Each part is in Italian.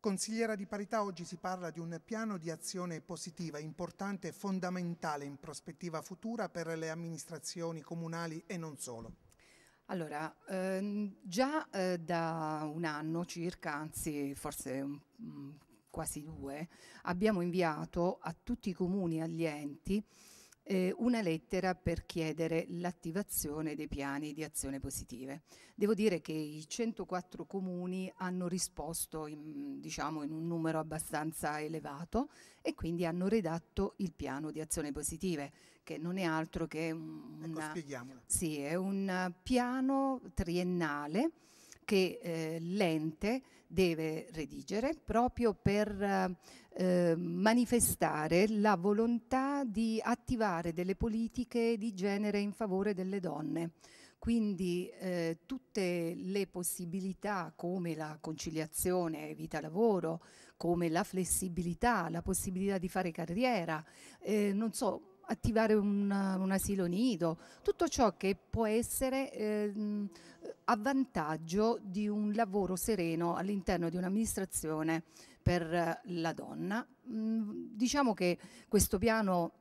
Consigliera di parità, oggi si parla di un piano di azione positiva, importante e fondamentale in prospettiva futura per le amministrazioni comunali e non solo. Allora, ehm, già eh, da un anno circa, anzi forse mh, mm, quasi due, abbiamo inviato a tutti i comuni e agli enti eh, una lettera per chiedere l'attivazione dei piani di azione positive. Devo dire che i 104 comuni hanno risposto in, diciamo, in un numero abbastanza elevato e quindi hanno redatto il piano di azione positive che non è altro che un, ecco, una, sì, è un piano triennale che eh, l'ente deve redigere proprio per eh, manifestare la volontà di attivare delle politiche di genere in favore delle donne. Quindi eh, tutte le possibilità come la conciliazione vita-lavoro, come la flessibilità, la possibilità di fare carriera, eh, non so, attivare un, un, asilo nido, tutto ciò che può essere eh, a vantaggio di un lavoro sereno all'interno di un'amministrazione per la donna. Mm, diciamo che questo piano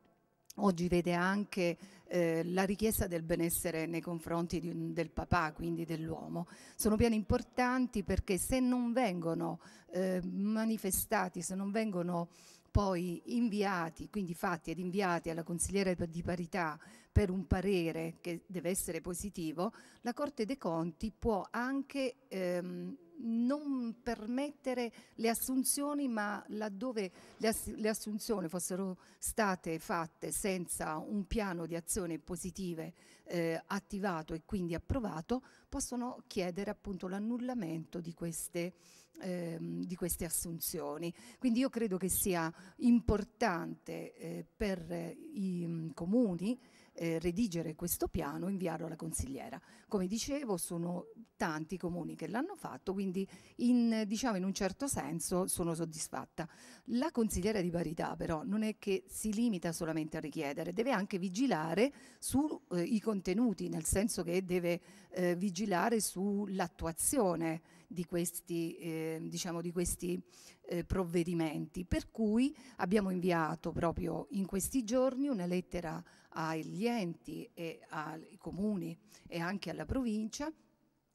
oggi vede anche eh, la richiesta del benessere nei confronti di, del papà, quindi dell'uomo. Sono piani importanti perché se non vengono eh, manifestati, se non vengono poi inviati, quindi fatti ed inviati alla consigliera di parità per un parere che deve essere positivo, la Corte dei Conti può anche ehm, non permettere le assunzioni, ma laddove le, ass le, assunzioni fossero state fatte senza un piano di azione positive eh, attivato e quindi approvato, possono chiedere appunto l'annullamento di queste assunzioni ehm, di queste assunzioni. Quindi io credo che sia importante eh, per i m, mm, comuni eh, redigere questo piano e inviarlo alla consigliera. Come dicevo, sono tanti i comuni che l'hanno fatto, quindi in, diciamo, in un certo senso sono soddisfatta. La consigliera di parità però non è che si limita solamente a richiedere, deve anche vigilare sui eh, contenuti, nel senso che deve eh, vigilare sull'attuazione di questi, eh, diciamo di questi eh, provvedimenti. Per cui abbiamo inviato proprio in questi giorni una lettera agli enti e ai comuni e anche alla provincia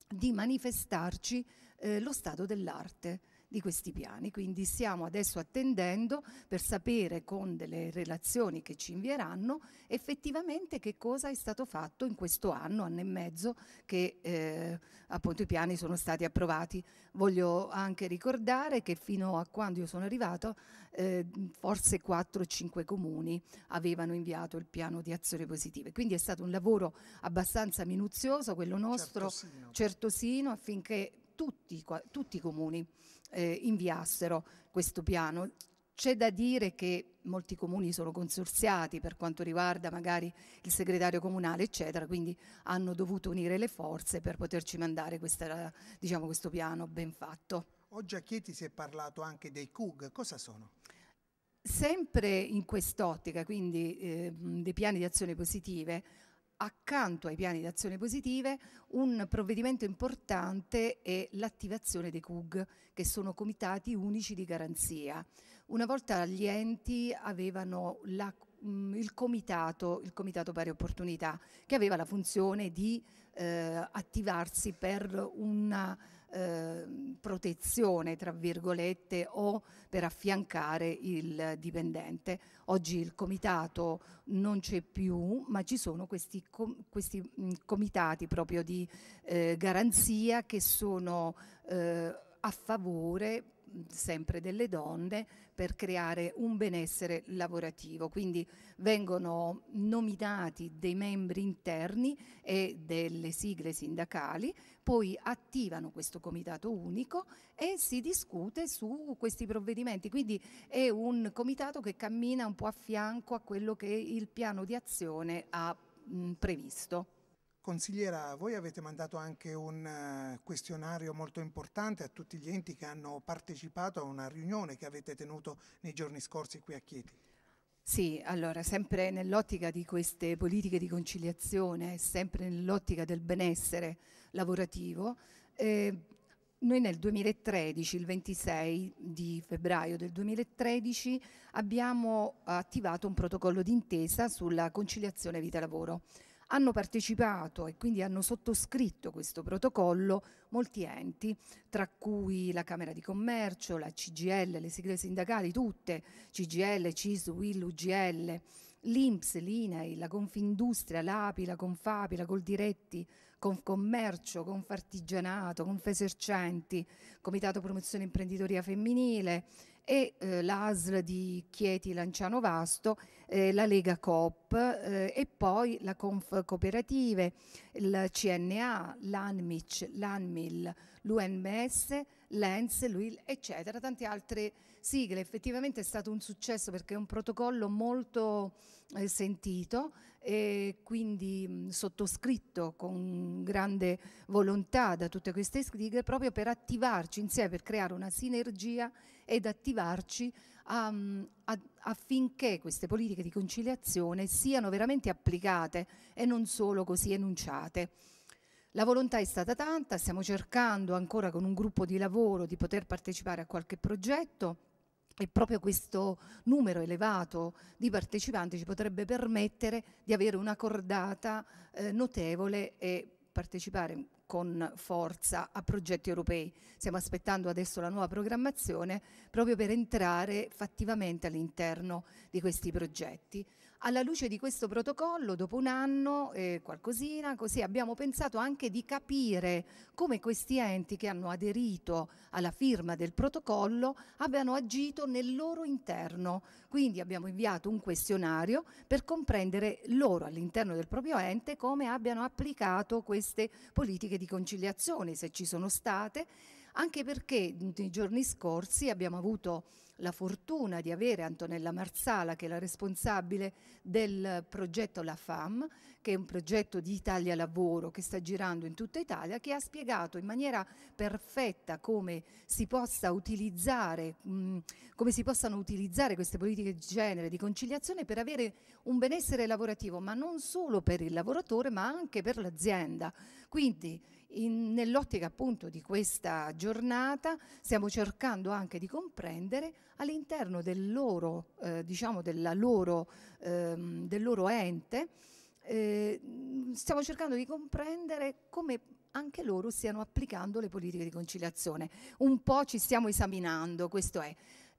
di manifestarci eh, lo stato dell'arte di questi piani. Quindi stiamo adesso attendendo per sapere con delle relazioni che ci invieranno effettivamente che cosa è stato fatto in questo anno, anno e mezzo che eh, appunto i piani sono stati approvati. Voglio anche ricordare che fino a quando io sono arrivato eh, forse 4-5 comuni avevano inviato il piano di azione positive. Quindi è stato un lavoro abbastanza minuzioso, quello certo nostro, certosino, certosino affinché tutti, tutti i comuni eh, inviassero questo piano. C'è da dire che molti comuni sono consorziati per quanto riguarda magari il segretario comunale, eccetera, quindi hanno dovuto unire le forze per poterci mandare questa, diciamo, questo piano ben fatto. Oggi a Chieti si è parlato anche dei CUG, cosa sono? Sempre in quest'ottica, quindi eh, dei piani di azione positive, accanto ai piani d'azione positive un provvedimento importante è l'attivazione dei CUG, che sono comitati unici di garanzia. Una volta gli enti avevano la, mm, il, comitato, il comitato pari opportunità, che aveva la funzione di eh, attivarsi per una eh, protezione, tra virgolette, o per affiancare il dipendente. Oggi il comitato non c'è più, ma ci sono questi, com questi comitati proprio di eh, garanzia che sono eh, a favore sempre delle donne per creare un benessere lavorativo. Quindi vengono nominati dei membri interni e delle sigle sindacali, poi attivano questo comitato unico e si discute su questi provvedimenti. Quindi è un comitato che cammina un po' a fianco a quello che il piano di azione ha mh, previsto. Consigliera, voi avete mandato anche un eh, questionario molto importante a tutti gli enti che hanno partecipato a una riunione che avete tenuto nei giorni scorsi qui a Chieti. Sì, allora, sempre nell'ottica di queste politiche di conciliazione, sempre nell'ottica del benessere lavorativo, eh, noi nel 2013, il 26 di febbraio del 2013, abbiamo attivato un protocollo d'intesa sulla conciliazione vita-lavoro hanno partecipato e quindi hanno sottoscritto questo protocollo molti enti, tra cui la Camera di Commercio, la CGL, le sigle sindacali, tutte, CGL, CIS, UIL, UGL, l'INPS, l'INAI, la Confindustria, l'API, la Confapi, la Coldiretti, Confcommercio, Confartigianato, Confesercenti, Comitato Promozione Imprenditoria Femminile, e eh, l'ASL di Chieti Lanciano Vasto, eh, la Lega Coop eh, e poi la Conf Cooperative, il CNA, l'ANMIC, l'ANMIL, l'UMS, l'ENS, l'UIL, eccetera, tante altre sigle. Effettivamente è stato un successo perché è un protocollo molto eh, sentito e quindi mh, sottoscritto con grande volontà da tutte queste scrighe proprio per attivarci insieme, per creare una sinergia ed attivarci a, a, affinché queste politiche di conciliazione siano veramente applicate e non solo così enunciate. La volontà è stata tanta, stiamo cercando ancora con un gruppo di lavoro di poter partecipare a qualche progetto e proprio questo numero elevato di partecipanti ci potrebbe permettere di avere una cordata eh, notevole e partecipare con forza a progetti europei. Stiamo aspettando adesso la nuova programmazione proprio per entrare fattivamente all'interno di questi progetti. Alla luce di questo protocollo, dopo un anno e eh, qualcosina, così abbiamo pensato anche di capire come questi enti che hanno aderito alla firma del protocollo abbiano agito nel loro interno. Quindi abbiamo inviato un questionario per comprendere loro all'interno del proprio ente come abbiano applicato queste politiche di di conciliazione, se ci sono state, anche perché nei giorni scorsi abbiamo avuto la fortuna di avere Antonella Marsala, che è la responsabile del progetto La FAM, che è un progetto di Italia Lavoro che sta girando in tutta Italia, che ha spiegato in maniera perfetta come si, mh, mm, come si possano utilizzare queste politiche di genere, di conciliazione, per avere un benessere lavorativo, ma non solo per il lavoratore, ma anche per l'azienda quindi nell'ottica appunto di questa giornata stiamo cercando anche di comprendere all'interno del loro, eh, diciamo loro, ehm, del loro ente, eh, stiamo cercando di comprendere come anche loro stiano applicando le politiche di conciliazione. Un po' ci stiamo esaminando, questo è.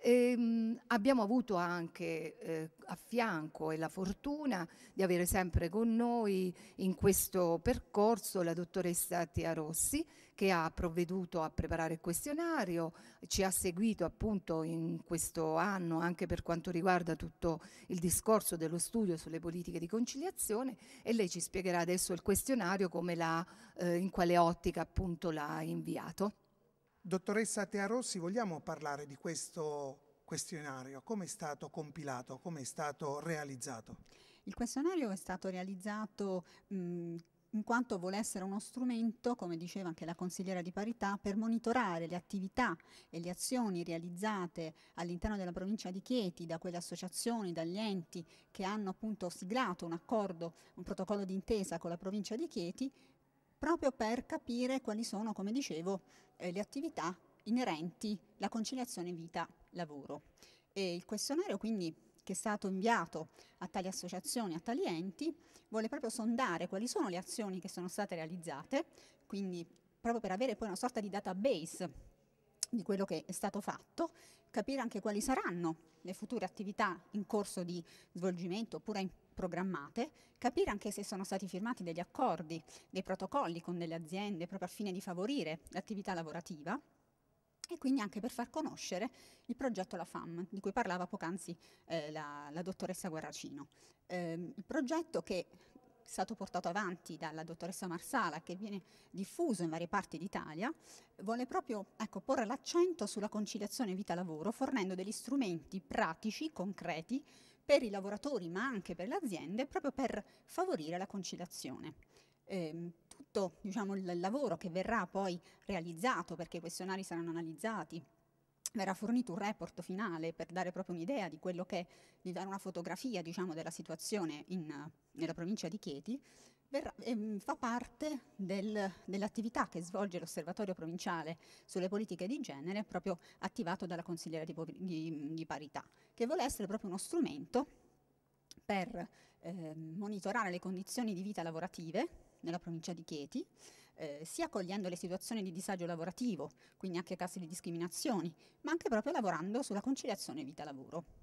E ehm, abbiamo avuto anche eh, a fianco e la fortuna di avere sempre con noi in questo percorso la dottoressa Tia Rossi che ha provveduto a preparare il questionario, ci ha seguito appunto in questo anno anche per quanto riguarda tutto il discorso dello studio sulle politiche di conciliazione e lei ci spiegherà adesso il questionario come l'ha, eh, in quale ottica appunto l'ha inviato. Dottoressa Tea Rossi, vogliamo parlare di questo questionario? Come è stato compilato? Come è stato realizzato? Il questionario è stato realizzato mh, in quanto vuole essere uno strumento, come diceva anche la consigliera di parità, per monitorare le attività e le azioni realizzate all'interno della provincia di Chieti da quelle associazioni, dagli enti che hanno appunto siglato un accordo, un protocollo d'intesa con la provincia di Chieti proprio per capire quali sono, come dicevo, eh, le attività inerenti alla conciliazione vita-lavoro. E il questionario quindi che è stato inviato a tali associazioni, a tali enti, vuole proprio sondare quali sono le azioni che sono state realizzate, quindi proprio per avere poi una sorta di database di quello che è stato fatto, capire anche quali saranno le future attività in corso di svolgimento oppure in programmate, capire anche se sono stati firmati degli accordi, dei protocolli con delle aziende proprio al fine di favorire l'attività lavorativa e quindi anche per far conoscere il progetto La FAM, di cui parlava poc'anzi eh, la, la, dottoressa Guarracino. Eh, il progetto che stato portato avanti dalla dottoressa Marsala, che viene diffuso in varie parti d'Italia, vuole proprio ecco, porre l'accento sulla conciliazione vita-lavoro, fornendo degli strumenti pratici, concreti, per i lavoratori, ma anche per le aziende, proprio per favorire la conciliazione. Eh, tutto diciamo, il lavoro che verrà poi realizzato, perché i questionari saranno analizzati, verrà fornito un report finale per dare proprio un'idea di quello che, di dare una fotografia diciamo, della situazione in, nella provincia di Chieti, verrà, ehm, fa parte del, dell'attività che svolge l'osservatorio provinciale sulle politiche di genere, proprio attivato dalla consigliera di, di, di parità, che vuole essere proprio uno strumento per eh, monitorare le condizioni di vita lavorative nella provincia di Chieti, eh, sia cogliendo le situazioni di disagio lavorativo, quindi anche casi di discriminazioni, ma anche proprio lavorando sulla conciliazione vita-lavoro.